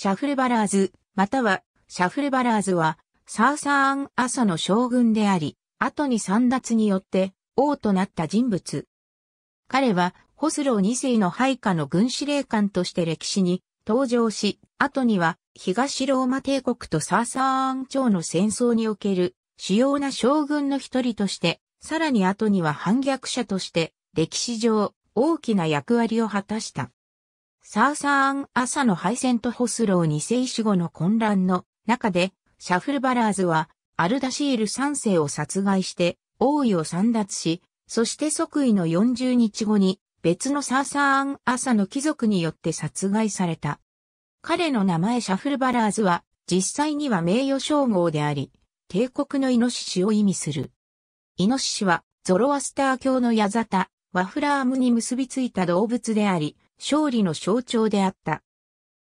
シャフルバラーズ、または、シャフルバラーズは、サーサーン朝の将軍であり、後に三奪によって王となった人物。彼は、ホスロー2世の配下の軍司令官として歴史に登場し、後には東ローマ帝国とサーサーン朝の戦争における主要な将軍の一人として、さらに後には反逆者として歴史上大きな役割を果たした。サーサーン朝の敗戦とホスロー2世死後の混乱の中で、シャフルバラーズは、アルダシール3世を殺害して、王位を散奪し、そして即位の40日後に、別のサーサーン朝の貴族によって殺害された。彼の名前シャフルバラーズは、実際には名誉称号であり、帝国のイノシシを意味する。イノシシは、ゾロアスター教のヤザタ、ワフラームに結びついた動物であり、勝利の象徴であった。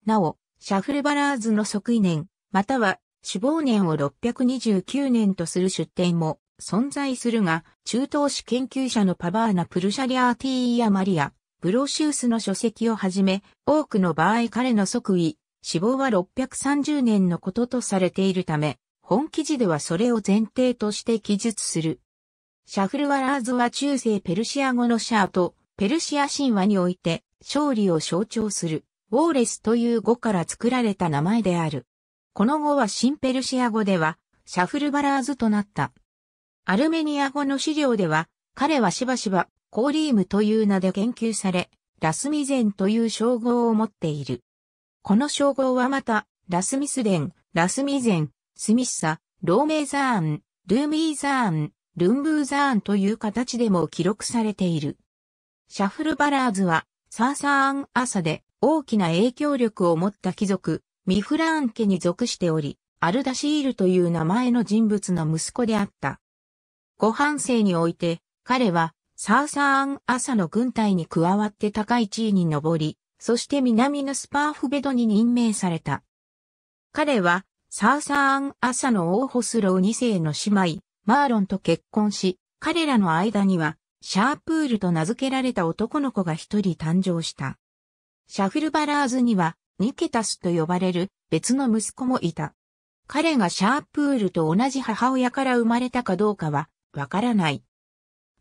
なお、シャフルバラーズの即位年、または死亡年を629年とする出典も存在するが、中東史研究者のパバーナ・プルシャリアーティーヤ・マリア、ブロシウスの書籍をはじめ、多くの場合彼の即位、死亡は630年のこととされているため、本記事ではそれを前提として記述する。シャフルワラーズは中世ペルシア語のシャーと、ペルシア神話において、勝利を象徴する、ウォーレスという語から作られた名前である。この語は新ペルシア語では、シャフルバラーズとなった。アルメニア語の資料では、彼はしばしば、コーリームという名で研究され、ラスミゼンという称号を持っている。この称号はまた、ラスミスデン、ラスミゼン、スミッサ、ローメーザーン、ルーミーザーン、ルンブーザーンという形でも記録されている。シャフルバラーズはサーサーン朝で大きな影響力を持った貴族、ミフラーン家に属しており、アルダシールという名前の人物の息子であった。ご半生において、彼はサーサーン朝の軍隊に加わって高い地位に上り、そして南のスパーフベドに任命された。彼は、サーサーン朝のオーホスロー2世の姉妹、マーロンと結婚し、彼らの間には、シャープールと名付けられた男の子が一人誕生した。シャフルバラーズには、ニケタスと呼ばれる別の息子もいた。彼がシャープールと同じ母親から生まれたかどうかは、わからない。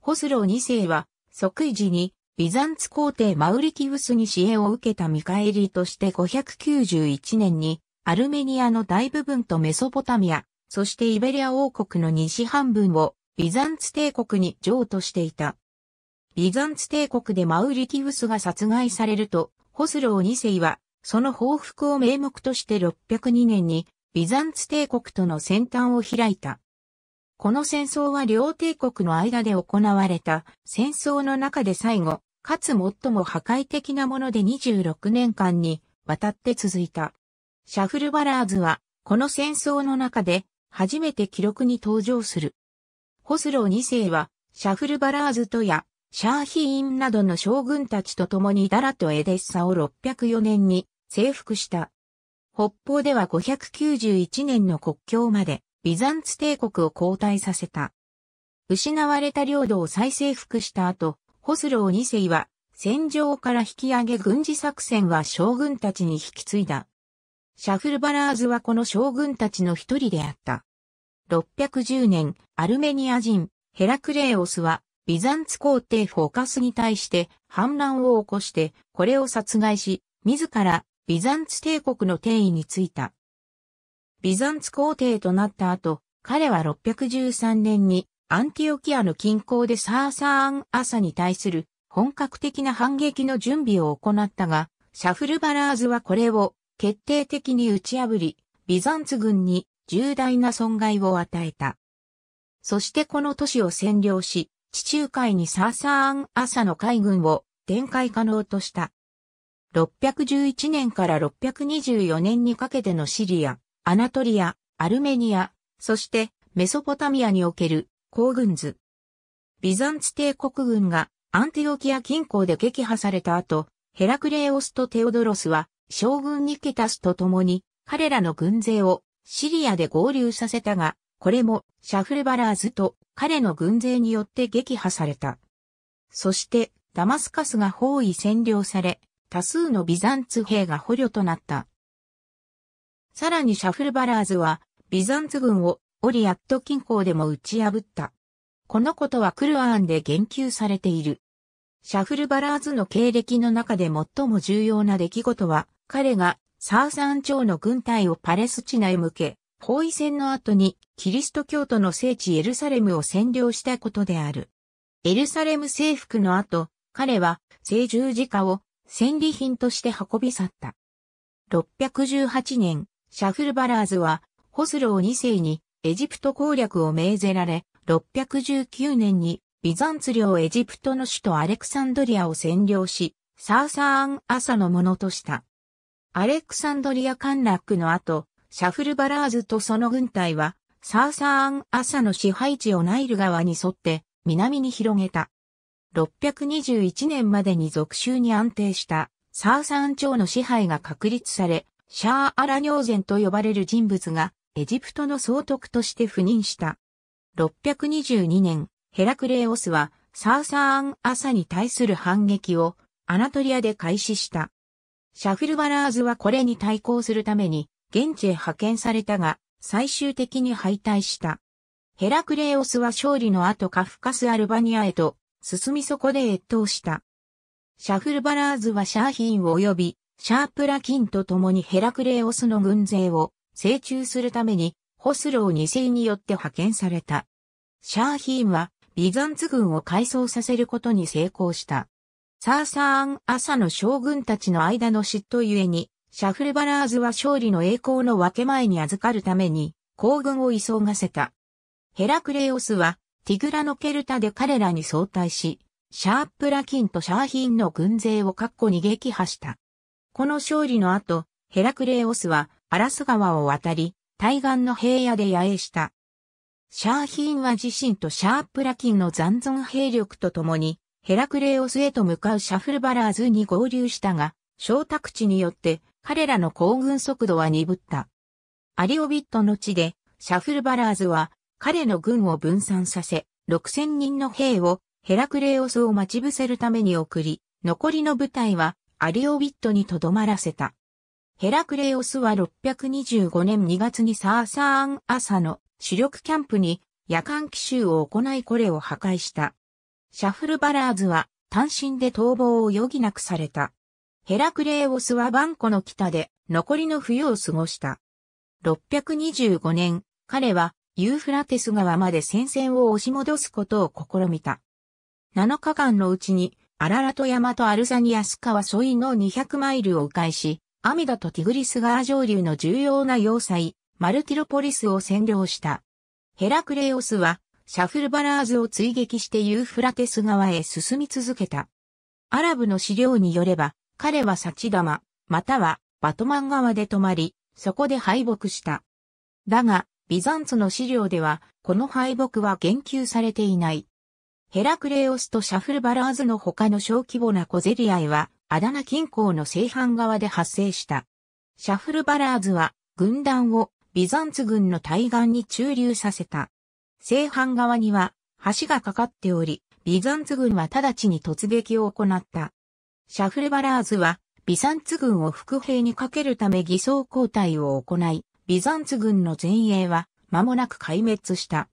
ホスロー2世は、即位時に、ビザンツ皇帝マウリキウスに支援を受けた見返りとして591年に、アルメニアの大部分とメソポタミア、そしてイベリア王国の西半分をビザンツ帝国に譲渡していた。ビザンツ帝国でマウリティウスが殺害されると、ホスロー2世は、その報復を名目として602年に、ビザンツ帝国との戦端を開いた。この戦争は両帝国の間で行われた戦争の中で最後、かつ最も破壊的なもので26年間にわたって続いた。シャフルバラーズは、この戦争の中で初めて記録に登場する。ホスロー2世は、シャフルバラーズとや、シャーヒーンなどの将軍たちと共にダラとエデッサを604年に征服した。北方では591年の国境までビザンツ帝国を交代させた。失われた領土を再征服した後、ホスロー2世は戦場から引き上げ軍事作戦は将軍たちに引き継いだ。シャフルバラーズはこの将軍たちの一人であった。610年、アルメニア人、ヘラクレオスは、ビザンツ皇帝フォーカスに対して反乱を起こして、これを殺害し、自らビザンツ帝国の帝位についた。ビザンツ皇帝となった後、彼は613年にアンティオキアの近郊でサーサーン・アサに対する本格的な反撃の準備を行ったが、シャフルバラーズはこれを決定的に打ち破り、ビザンツ軍に重大な損害を与えた。そしてこの都市を占領し、地中海にサーサーンアサの海軍を展開可能とした。611年から624年にかけてのシリア、アナトリア、アルメニア、そしてメソポタミアにおける行軍図。ビザンツ帝国軍がアンティオキア近郊で撃破された後、ヘラクレオスとテオドロスは将軍ニケタスと共に彼らの軍勢をシリアで合流させたが、これもシャフルバラーズと彼の軍勢によって撃破された。そして、ダマスカスが包囲占領され、多数のビザンツ兵が捕虜となった。さらにシャフルバラーズは、ビザンツ軍をオリアット近郊でも打ち破った。このことはクルアーンで言及されている。シャフルバラーズの経歴の中で最も重要な出来事は、彼がサーサン朝の軍隊をパレスチナへ向け、包囲戦の後にキリスト教徒の聖地エルサレムを占領したことである。エルサレム征服の後、彼は聖十字架を戦利品として運び去った。618年、シャフルバラーズはホスロー2世にエジプト攻略を命ぜられ、619年にビザンツ領エジプトの首都アレクサンドリアを占領し、サーサーン朝のものとした。アレクサンドリア陥落の後、シャフルバラーズとその軍隊は、サーサーン朝の支配地をナイル川に沿って南に広げた。621年までに属州に安定したサーサーン朝の支配が確立され、シャー・アラニョーゼンと呼ばれる人物がエジプトの総督として赴任した。622年、ヘラクレオスはサーサーン朝に対する反撃をアナトリアで開始した。シャフルバラーズはこれに対抗するために、現地へ派遣されたが、最終的に敗退した。ヘラクレオスは勝利の後カフカスアルバニアへと進みそこで越冬した。シャフルバラーズはシャーヒン及びシャープラキンと共にヘラクレオスの軍勢を成中するためにホスロー2世によって派遣された。シャーヒンはビザンツ軍を改装させることに成功した。サーサーン朝の将軍たちの間の嫉妬ゆえに、シャフルバラーズは勝利の栄光の分け前に預かるために、行軍を急がせた。ヘラクレオスは、ティグラのケルタで彼らに相対し、シャープラキンとシャーヒンの軍勢をっこに撃破した。この勝利の後、ヘラクレオスはアラス川を渡り、対岸の平野で野営した。シャーヒンは自身とシャープラキンの残存兵力と共に、ヘラクレオスへと向かうシャフルバラーズに合流したが、小宅地によって彼らの行軍速度は鈍った。アリオビットの地で、シャフルバラーズは彼の軍を分散させ、6000人の兵をヘラクレオスを待ち伏せるために送り、残りの部隊はアリオビットにとどまらせた。ヘラクレオスは625年2月にサーサーン朝の主力キャンプに夜間奇襲を行いこれを破壊した。シャフルバラーズは単身で逃亡を余儀なくされた。ヘラクレーオスはバンコの北で残りの冬を過ごした。625年、彼はユーフラテス川まで戦線を押し戻すことを試みた。7日間のうちにアララト山とアルザニアス川沿いの200マイルを迂回し、アミダとティグリス川上流の重要な要塞、マルティロポリスを占領した。ヘラクレオスはシャフルバラーズを追撃してユーフラテス川へ進み続けた。アラブの資料によれば、彼はサチダマ、またはバトマン川で止まり、そこで敗北した。だが、ビザンツの資料では、この敗北は言及されていない。ヘラクレオスとシャフルバラーズの他の小規模な小競り合いは、アダナ近郊の西半側で発生した。シャフルバラーズは、軍団をビザンツ軍の対岸に駐留させた。正反側には橋がかかっており、ビザンツ軍は直ちに突撃を行った。シャフレバラーズは、ビザンツ軍を伏兵にかけるため偽装交代を行い、ビザンツ軍の前衛は間もなく壊滅した。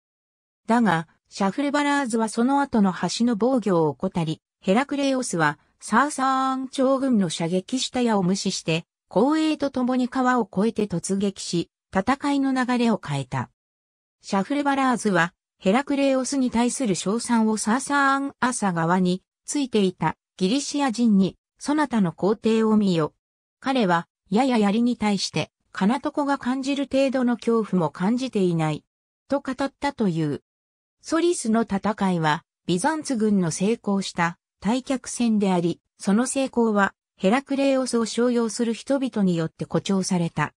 だが、シャフレバラーズはその後の橋の防御を怠り、ヘラクレオスはサーサーン朝軍の射撃下矢を無視して、後衛と共に川を越えて突撃し、戦いの流れを変えた。シャフルバラーズは、ヘラクレオスに対する称賛をサーサーン・アサ側についていたギリシア人に、そなたの皇帝を見よ。彼は、やや槍に対して、金床が感じる程度の恐怖も感じていない。と語ったという。ソリスの戦いは、ビザンツ軍の成功した退却戦であり、その成功は、ヘラクレオスを商用する人々によって誇張された。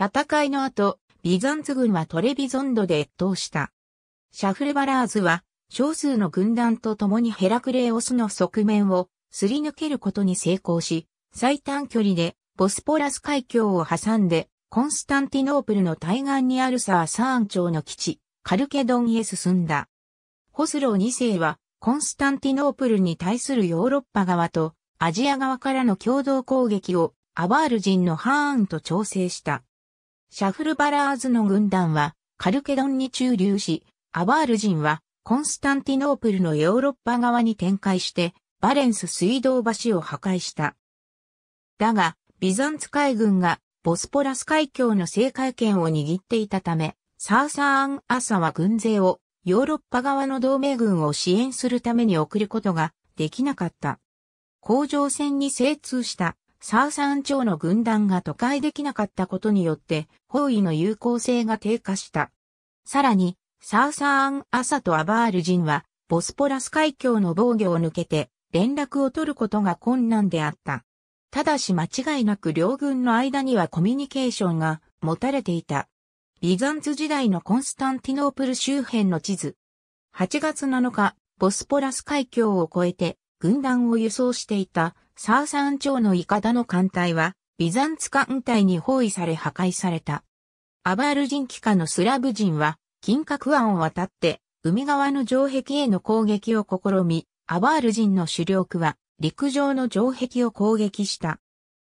戦いの後、ビザンツ軍はトレビゾンドで越冬した。シャフルバラーズは、少数の軍団と共にヘラクレオスの側面をすり抜けることに成功し、最短距離でボスポラス海峡を挟んで、コンスタンティノープルの対岸にあるサーサーン朝の基地、カルケドンへ進んだ。ホスロー2世は、コンスタンティノープルに対するヨーロッパ側とアジア側からの共同攻撃をアバール人のハーンと調整した。シャフルバラーズの軍団はカルケドンに駐留し、アバール人はコンスタンティノープルのヨーロッパ側に展開してバレンス水道橋を破壊した。だが、ビザンツ海軍がボスポラス海峡の制海権を握っていたため、サーサーン・アサは軍勢をヨーロッパ側の同盟軍を支援するために送ることができなかった。工場戦に精通したサーサン朝の軍団が都会できなかったことによって包囲の有効性が低下した。さらに、サーサーン・アサとアバール人は、ボスポラス海峡の防御を抜けて、連絡を取ることが困難であった。ただし間違いなく両軍の間にはコミュニケーションが持たれていた。ビザンツ時代のコンスタンティノープル周辺の地図。8月7日、ボスポラス海峡を越えて軍団を輸送していたサーサン朝のイカダの艦隊は、ビザンツ艦隊に包囲され破壊された。アバール人帰化のスラブ人は、金閣湾を渡って、海側の城壁への攻撃を試み、アバール人の主力は、陸上の城壁を攻撃した。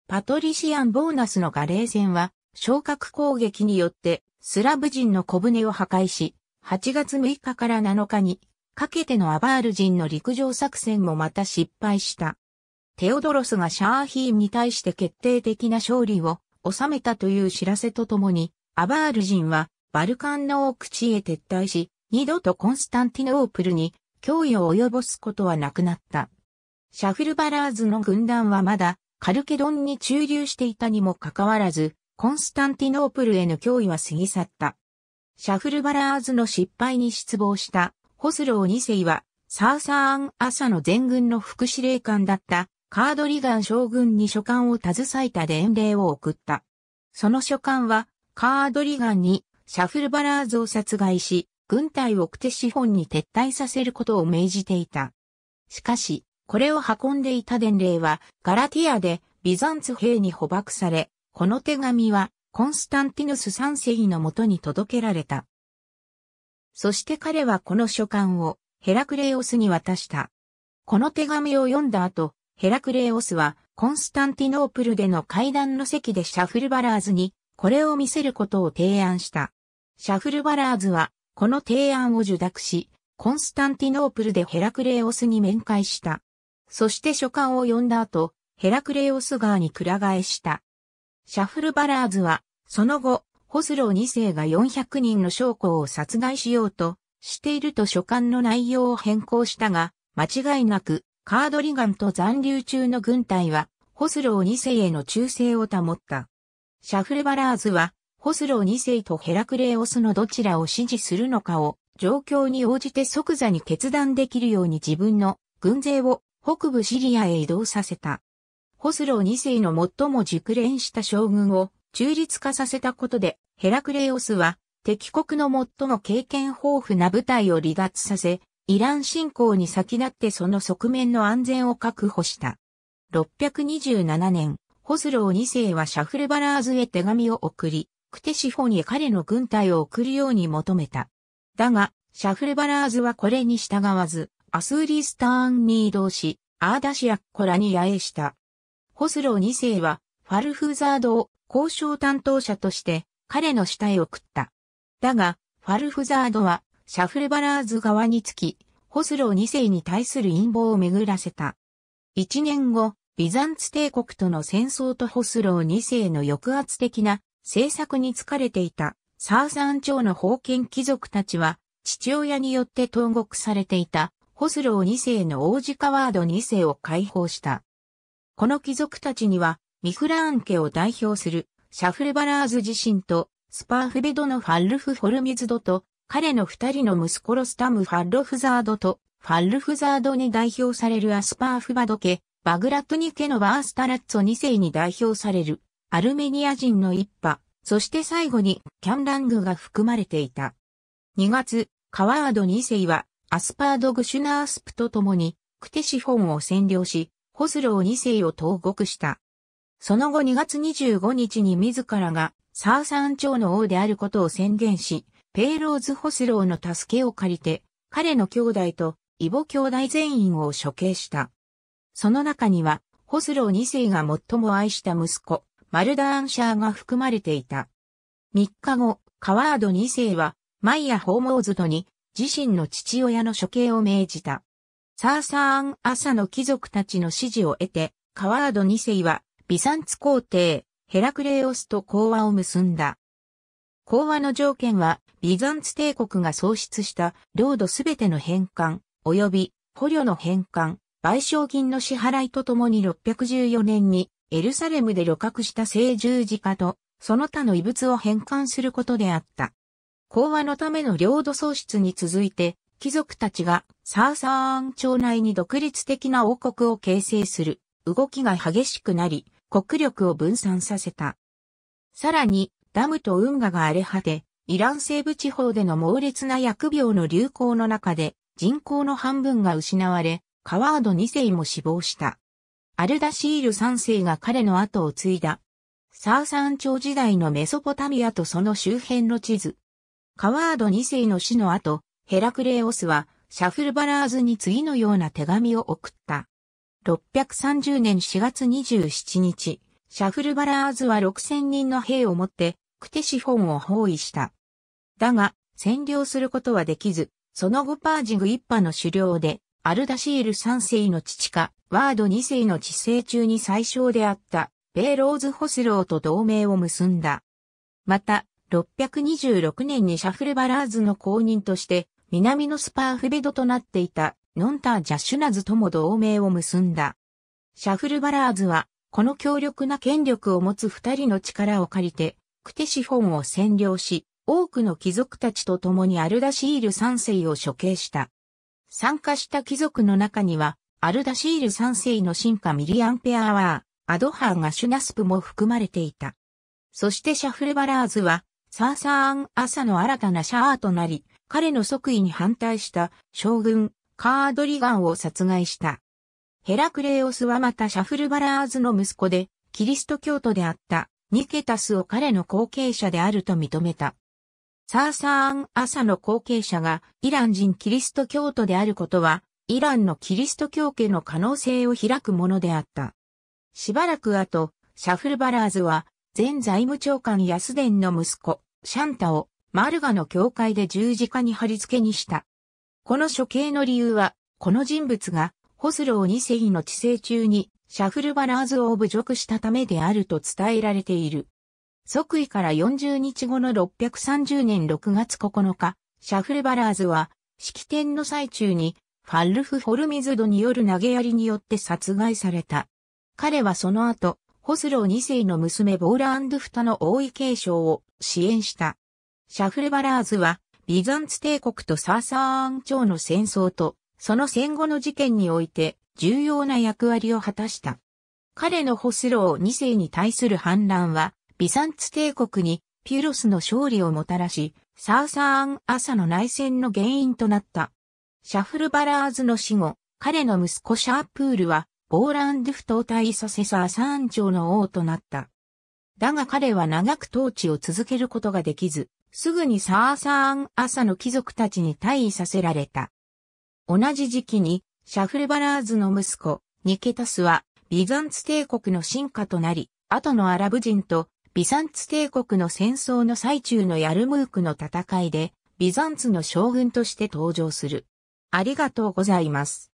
パトリシアン・ボーナスのガレー戦は、昇格攻撃によって、スラブ人の小舟を破壊し、8月6日から7日に、かけてのアバール人の陸上作戦もまた失敗した。テオドロスがシャーヒーンに対して決定的な勝利を収めたという知らせとともに、アバール人はバルカンの奥地へ撤退し、二度とコンスタンティノープルに脅威を及ぼすことはなくなった。シャフルバラーズの軍団はまだカルケドンに駐留していたにもかかわらず、コンスタンティノープルへの脅威は過ぎ去った。シャフルバラーズの失敗に失望したホスロー2世はサーサーン・アサの全軍の副司令官だったカードリガン将軍に書簡を携えた伝令を送った。その書簡は、カードリガンにシャフルバラーズを殺害し、軍隊をクテシホンに撤退させることを命じていた。しかし、これを運んでいた伝令は、ガラティアでビザンツ兵に捕獲され、この手紙は、コンスタンティヌス三世のもとに届けられた。そして彼はこの書簡をヘラクレオスに渡した。この手紙を読んだ後、ヘラクレオスは、コンスタンティノープルでの会談の席でシャフルバラーズに、これを見せることを提案した。シャフルバラーズは、この提案を受諾し、コンスタンティノープルでヘラクレオスに面会した。そして書簡を読んだ後、ヘラクレオス側にく替えした。シャフルバラーズは、その後、ホスロー2世が400人の将校を殺害しようとしていると書簡の内容を変更したが、間違いなくカードリガンと残留中の軍隊は、ホスロー2世への忠誠を保った。シャフルバラーズは、ホスロー2世とヘラクレオスのどちらを支持するのかを、状況に応じて即座に決断できるように自分の軍勢を北部シリアへ移動させた。ホスロー2世の最も熟練した将軍を中立化させたことで、ヘラクレオスは敵国の最も経験豊富な部隊を離脱させ、イラン侵攻に先立ってその側面の安全を確保した。627年、ホスロー2世はシャフルバラーズへ手紙を送り、クテシホに彼の軍隊を送るように求めた。だが、シャフルバラーズはこれに従わず、アスーリスターンに移動し、アーダシアッコラに野営した。ホスロー2世は、ファルフザードを交渉担当者として、彼の死体を送った。だが、ファルフザードはシャフレバラーズ側につき、ホスロー2世に対する陰謀を巡らせた。1年後、ビザンツ帝国との戦争とホスロー2世の抑圧的な政策に疲れていたサーサン朝の封建貴族たちは、父親によって投獄されていたホスロー2世の王子カワード2世を解放した。この貴族たちには、ミフラーン家を代表するシャフレバラーズ自身とスパーフベドのファルフ・フォルミズドと彼の二人の息子ロスタム・ファッロフザードと、ファッルフザードに代表されるアスパーフバド家、バグラトニ家のバースタラッツォ2世に代表される、アルメニア人の一派、そして最後にキャンラングが含まれていた。2月、カワード2世は、アスパード・グシュナースプと共に、クテシフォンを占領し、ホスロー2世を投獄した。その後2月25日に自らが、サーサン朝の王であることを宣言し、ペイローズ・ホスローの助けを借りて、彼の兄弟とイボ兄弟全員を処刑した。その中には、ホスロー2世が最も愛した息子、マルダーンシャーが含まれていた。3日後、カワード2世は、マイヤ・ホーモーズとに、自身の父親の処刑を命じた。サーサーン朝の貴族たちの支持を得て、カワード2世は、ビサンツ皇帝、ヘラクレオスと講和を結んだ。講和の条件は、ビザンツ帝国が創出した領土すべての返還、及び捕虜の返還、賠償金の支払いとともに614年にエルサレムで旅客した聖十字架とその他の遺物を返還することであった。講和のための領土創出に続いて、貴族たちがサーサーン町内に独立的な王国を形成する動きが激しくなり、国力を分散させた。さらに、ダムと運河が荒れ果て、イラン西部地方での猛烈な薬病の流行の中で人口の半分が失われ、カワード2世も死亡した。アルダシール3世が彼の後を継いだ。サーサン朝時代のメソポタミアとその周辺の地図。カワード2世の死の後、ヘラクレオスはシャフルバラーズに次のような手紙を送った。630年4月27日、シャフルバラーズは6000人の兵をもってクテシフォンを包囲した。だが、占領することはできず、その後パージグ一派の狩猟で、アルダシール三世の父か、ワード二世の治世中に最小であった、ベーローズ・ホスローと同盟を結んだ。また、626年にシャフルバラーズの公認として、南のスパーフベドとなっていた、ノンター・ジャシュナズとも同盟を結んだ。シャフルバラーズは、この強力な権力を持つ二人の力を借りて、クテシフォンを占領し、多くの貴族たちと共にアルダシール3世を処刑した。参加した貴族の中には、アルダシール3世の進化ミリアンペアワー、アドハーガシュナスプも含まれていた。そしてシャフルバラーズは、サーサーンサの新たなシャアーとなり、彼の即位に反対した将軍、カードリガンを殺害した。ヘラクレオスはまたシャフルバラーズの息子で、キリスト教徒であったニケタスを彼の後継者であると認めた。サーサーン・アサの後継者がイラン人キリスト教徒であることは、イランのキリスト教家の可能性を開くものであった。しばらく後、シャフルバラーズは、前財務長官ヤスデンの息子、シャンタを、マルガの教会で十字架に貼り付けにした。この処刑の理由は、この人物が、ホスロー2世の治世中に、シャフルバラーズを侮辱したためであると伝えられている。即位から40日後の630年6月9日、シャフルバラーズは、式典の最中に、ファルフ・ホルミズドによる投げやりによって殺害された。彼はその後、ホスロー2世の娘ボーラ・アンドフタの王位継承を支援した。シャフルバラーズは、ビザンツ帝国とサーサーン朝の戦争と、その戦後の事件において、重要な役割を果たした。彼のホスロー2世に対する反乱は、ビサンツ帝国にピュロスの勝利をもたらし、サーサーンアサの内戦の原因となった。シャフルバラーズの死後、彼の息子シャープールは、ボーランドゥフ退位させサーサーン朝の王となった。だが彼は長く統治を続けることができず、すぐにサーサーンアサの貴族たちに退位させられた。同じ時期にシャフルバラーズの息子、ニケタスは、ビザンツ帝国の進化となり、後のアラブ人とビザンツ帝国の戦争の最中のヤルムークの戦いで、ビザンツの将軍として登場する。ありがとうございます。